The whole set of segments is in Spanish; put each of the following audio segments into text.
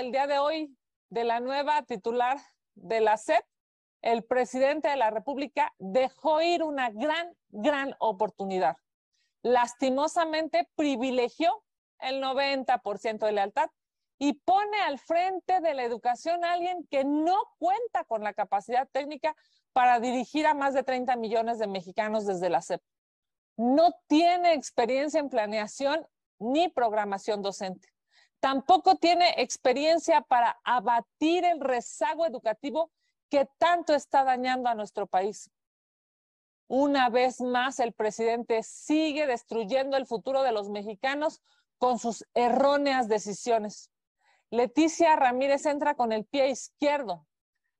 el día de hoy de la nueva titular de la SEP, el presidente de la República dejó ir una gran, gran oportunidad. Lastimosamente privilegió el 90% de lealtad y pone al frente de la educación a alguien que no cuenta con la capacidad técnica para dirigir a más de 30 millones de mexicanos desde la SEP. No tiene experiencia en planeación ni programación docente tampoco tiene experiencia para abatir el rezago educativo que tanto está dañando a nuestro país. Una vez más, el presidente sigue destruyendo el futuro de los mexicanos con sus erróneas decisiones. Leticia Ramírez entra con el pie izquierdo.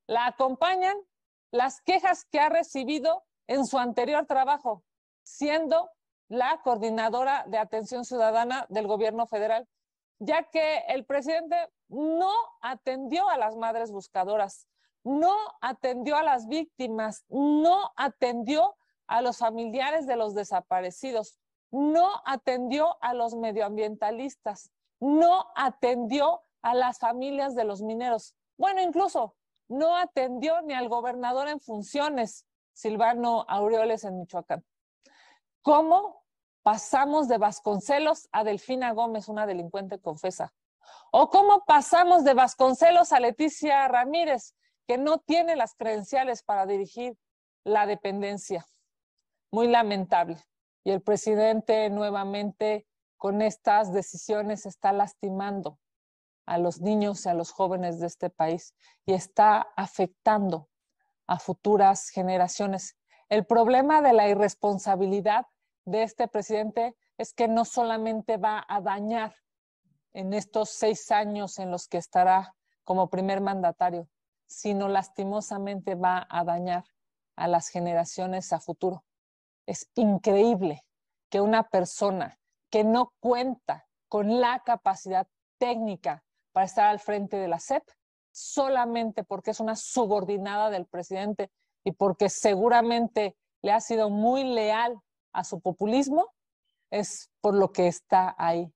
La acompañan las quejas que ha recibido en su anterior trabajo, siendo la coordinadora de atención ciudadana del gobierno federal ya que el presidente no atendió a las madres buscadoras, no atendió a las víctimas, no atendió a los familiares de los desaparecidos, no atendió a los medioambientalistas, no atendió a las familias de los mineros. Bueno, incluso no atendió ni al gobernador en funciones, Silvano Aureoles en Michoacán. ¿Cómo pasamos de Vasconcelos a Delfina Gómez, una delincuente confesa? ¿O cómo pasamos de Vasconcelos a Leticia Ramírez, que no tiene las credenciales para dirigir la dependencia? Muy lamentable. Y el presidente nuevamente con estas decisiones está lastimando a los niños y a los jóvenes de este país y está afectando a futuras generaciones. El problema de la irresponsabilidad de este presidente es que no solamente va a dañar en estos seis años en los que estará como primer mandatario, sino lastimosamente va a dañar a las generaciones a futuro. Es increíble que una persona que no cuenta con la capacidad técnica para estar al frente de la SEP, solamente porque es una subordinada del presidente y porque seguramente le ha sido muy leal a su populismo, es por lo que está ahí.